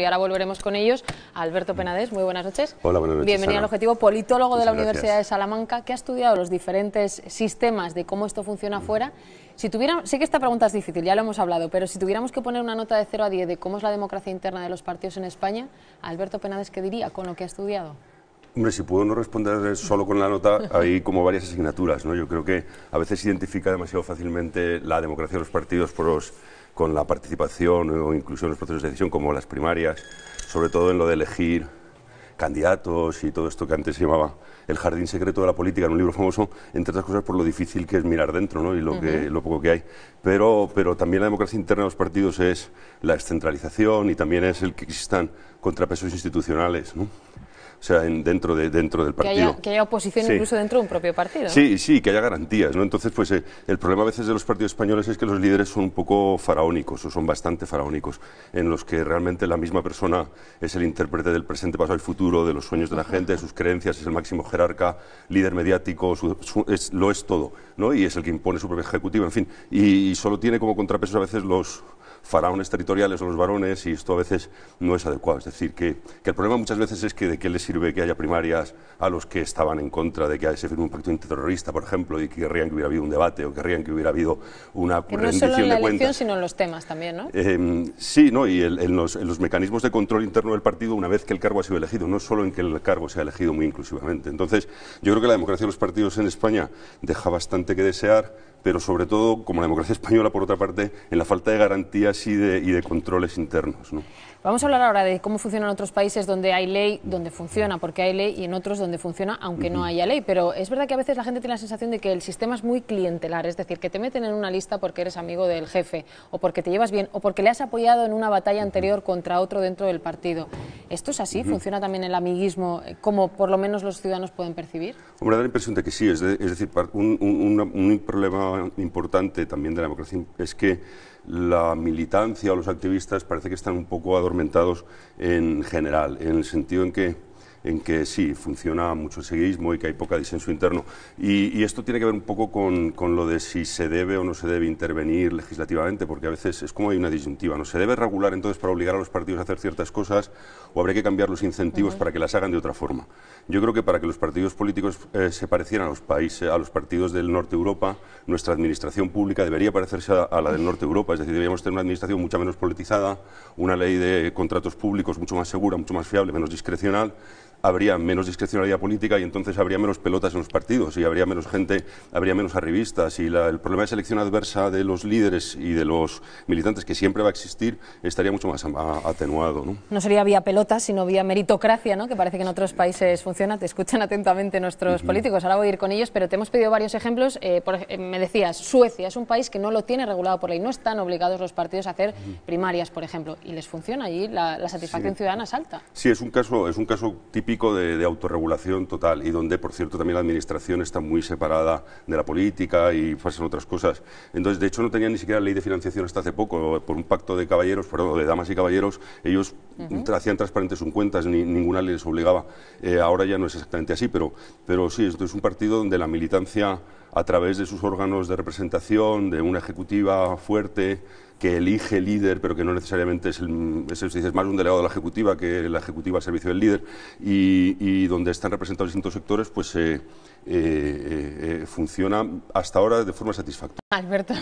Y ahora volveremos con ellos. Alberto Penades, muy buenas noches. Hola, buenas noches. Bienvenido al Objetivo, politólogo de la Universidad de Salamanca, que ha estudiado los diferentes sistemas de cómo esto funciona afuera. Mm. Si sé que esta pregunta es difícil, ya lo hemos hablado, pero si tuviéramos que poner una nota de 0 a 10 de cómo es la democracia interna de los partidos en España, Alberto Penades, ¿qué diría con lo que ha estudiado? Hombre, si puedo no responder solo con la nota, hay como varias asignaturas, ¿no? Yo creo que a veces se identifica demasiado fácilmente la democracia de los partidos con la participación o inclusión en los procesos de decisión, como las primarias, sobre todo en lo de elegir candidatos y todo esto que antes se llamaba el jardín secreto de la política en un libro famoso, entre otras cosas por lo difícil que es mirar dentro ¿no? y lo, lo poco que hay. Pero, pero también la democracia interna de los partidos es la descentralización y también es el que existan contrapesos institucionales. ¿no? o sea, dentro, de, dentro del partido. Que haya, oposición incluso dentro de un propio partido. Sí, sí, que haya garantías. ¿no? Entonces, pues eh, el problema a veces de los partidos españoles es que los líderes son un poco faraónicos, o son bastante faraónicos, en los que realmente la misma persona es el intérprete del presente, pasado y futuro, de los sueños de la gente, de sus creencias, es el máximo jerarca, líder mediático, lo es todo, ¿no? y es el que impone su propio ejecutivo, en fin. Y, solo tiene como contrapeso a veces los faraones territoriales o los varones y esto a veces no es adecuado. Es decir, que, que el problema muchas veces es que de qué le sirve que haya primarias a los que estaban en contra de que se firme un pacto antiterrorista, por ejemplo, y que querrían que hubiera habido un debate o querrían que hubiera habido una que no solo en la elección, sino en los temas también, ¿no? Em, sí, ¿no? y en, los, en, los, mecanismos de control interno del partido una vez que el cargo ha sido elegido, no solo en que el cargo sea elegido muy inclusivamente. Entonces, yo creo que la democracia de los partidos en España deja bastante que desear pero sobre todo, como la democracia española, por otra parte, en la falta de garantías y de, y de controles internos. Vamos a hablar ahora de cómo funcionan otros países donde hay ley, donde funciona, porque hay ley, y en otros donde funciona, aunque no haya ley. Pero es verdad que a veces la gente tiene la sensación de que el sistema es muy clientelar, es decir, que te meten en una lista porque eres amigo del jefe, o porque te llevas bien, o porque le has apoyado en una batalla anterior contra otro dentro del partido. ¿Esto es así? ¿Funciona también el amiguismo, eh, como por lo menos los ciudadanos pueden percibir? Hombre, da la impresión de que sí. Es, decir, un problema importante también de la democracia es que la militancia o los activistas parece que están un poco adormentados en general, en el sentido en que en que sí, funciona mucho el seguidismo y que hay poca disenso interno. Y, esto tiene que ver un poco con, lo de si se debe o no se debe intervenir legislativamente, porque a veces es como hay una disyuntiva, ¿no? ¿Se debe regular entonces para obligar a los partidos a hacer ciertas cosas o habría que cambiar los incentivos para que las hagan de otra forma? Yo creo que para que los partidos políticos eh, se parecieran a los países, a los partidos del norte de Europa, nuestra administración pública debería parecerse a, la del norte de Europa, es decir, deberíamos tener una administración mucho menos politizada, una ley de contratos públicos mucho más segura, mucho más fiable, menos discrecional habría menos discrecionalidad política y entonces habría menos pelotas en los partidos y habría menos gente, habría menos arribistas y el problema de selección adversa de los líderes y de los militantes que siempre va a existir estaría mucho más atenuado. No, sería vía pelotas, sino vía meritocracia, ¿no? que parece que en otros países funciona, te escuchan atentamente nuestros políticos, ahora voy a ir con ellos, pero te hemos pedido varios ejemplos, eh, eh, me decías, Suecia es un país que no lo tiene regulado por ley, no están obligados los partidos a hacer primarias, por ejemplo, y les funciona allí, la, satisfacción ciudadana es alta. Sí, es un caso, es un caso típico pico de, de, autorregulación total y donde, por cierto, también la administración está muy separada de la política y pasan otras cosas. Entonces, de hecho, no tenían ni siquiera ley de financiación hasta hace poco. Por un pacto de caballeros, perdón, de damas y caballeros, ellos hacían transparentes sus cuentas, ni, ninguna les obligaba. Eh, ahora ya no es exactamente así, pero, pero sí, esto es un partido donde la militancia, a través de sus órganos de representación, de una ejecutiva fuerte, que elige líder, pero que no necesariamente es, más un delegado de la ejecutiva que la ejecutiva al servicio del líder, y, donde están representados distintos sectores, pues eh, eh, funciona hasta ahora de forma satisfactoria. Alberto,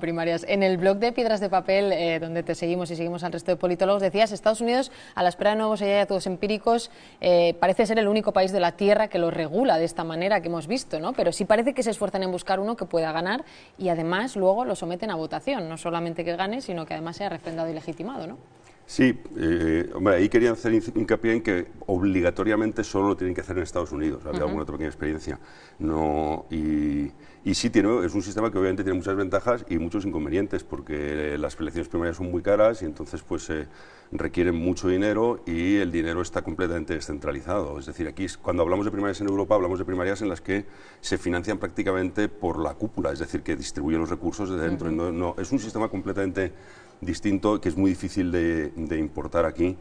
Primarias, en el blog de Piedras de Papel, donde te seguimos y seguimos al resto de politólogos, decías Estados Unidos a la espera de nuevos hallazgos empíricos, eh, parece ser el único país de la Tierra que lo regula de esta manera que hemos visto, ¿no? Pero sí parece que se esfuerzan en buscar uno que pueda ganar y además luego lo someten a votación, no solamente que gane, sino que además sea refrendado y legitimado, ¿no? Sí, eh, ahí quería hacer hincapié en que obligatoriamente solo lo tienen que hacer en Estados Unidos. Había alguna otra pequeña experiencia. No, y, sí, tiene, es un sistema que obviamente tiene muchas ventajas y muchos inconvenientes, porque las elecciones primarias son muy caras y entonces pues eh, requieren mucho dinero y el dinero está completamente descentralizado. Es decir, aquí cuando hablamos de primarias en Europa, hablamos de primarias en las que se financian prácticamente por la cúpula, es decir, que distribuyen los recursos desde dentro. no, es un sistema completamente distinto que es muy difícil de, importar aquí.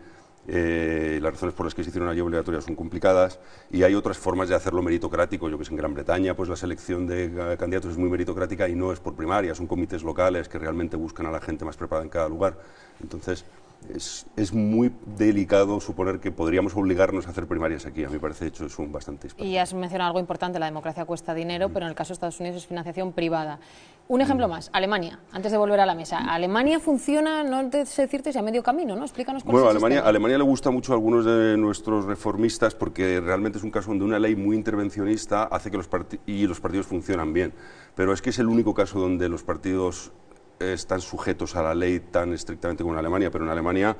Eh, las razones por las que se hicieron allí obligatorias son complicadas y hay otras formas de hacerlo meritocrático. Yo que sé, en Gran Bretaña pues la selección de candidatos es muy meritocrática y no es por primaria, son comités locales que realmente buscan a la gente más preparada en cada lugar. Entonces, es, es, muy delicado suponer que podríamos obligarnos a hacer primarias aquí. A mí me parece, que hecho, es un bastante Y has mencionado algo importante, la democracia cuesta dinero, mm. pero en el caso de Estados Unidos es financiación privada. Un ejemplo mm. más, Alemania, antes de volver a la mesa. Mm. Alemania funciona, no sé decirte, si a medio camino, ¿no? Explícanos cómo bueno, Alemania, Alemania le gusta mucho a algunos de nuestros reformistas porque realmente es un caso donde una ley muy intervencionista hace que los, y los partidos funcionan bien. Pero es que es el único caso donde los partidos están sujetos a la ley tan estrictamente como en Alemania, pero en Alemania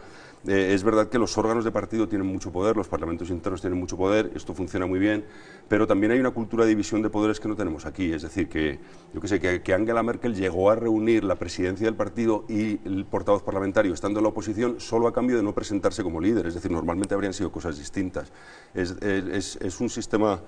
eh, es verdad que los órganos de partido tienen mucho poder, los parlamentos internos tienen mucho poder, esto funciona muy bien, pero también hay una cultura de división de poderes que no tenemos aquí. Es decir, que yo sé, que, Angela Merkel llegó a reunir la presidencia del partido y el portavoz parlamentario estando en la oposición solo a cambio de no presentarse como líder. Es decir, normalmente habrían sido cosas distintas. es un sistema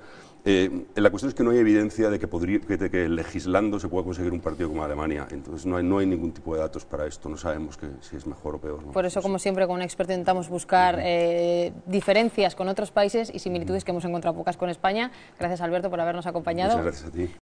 eh, la cuestión es que no hay evidencia de que, podría, que, legislando se pueda conseguir un partido como Alemania. Entonces no hay, no hay ningún tipo de datos para esto. No sabemos que, si es mejor o peor. Por eso, como siempre, con un experto intentamos buscar eh, diferencias con otros países y similitudes que hemos encontrado pocas con España. Gracias, Alberto, por habernos acompañado. Muchas gracias a ti.